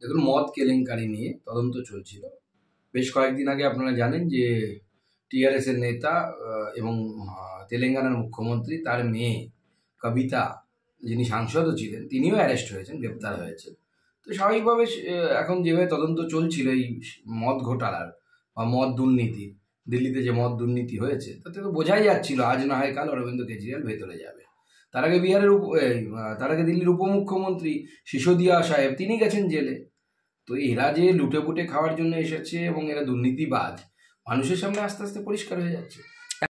দেখুন মদ কেলেঙ্কারি নিয়ে তদন্ত চলছিল বেশ কয়েকদিন আগে আপনারা জানেন যে টিআরএসের নেতা এবং তেলেঙ্গানার মুখ্যমন্ত্রী তার মেয়ে কবিতা যিনি সাংসদও ছিলেন তিনিও অ্যারেস্ট হয়েছেন গ্রেপ্তার হয়েছেন তো স্বাভাবিকভাবে এখন যেভাবে তদন্ত চলছিল এই মদ ঘোটালার বা মদ দুর্নীতি দিল্লিতে যে মদ দুর্নীতি হয়েছে তাতে তো বোঝাই যাচ্ছিল আজ না হয় কাল অরবিন্দ কেজরিওয়াল ভেতরে যাবে তার আগে বিহারের তার আগে দিল্লির উপমুখ্যমন্ত্রী সিসোদিয়া সাহেব তিনি গেছেন জেলে তো এরা যে লুটে পুটে খাওয়ার জন্য এসেছে এবং এরা দুর্নীতিবাদ মানুষের সামনে আস্তে আস্তে পরিষ্কার হয়ে যাচ্ছে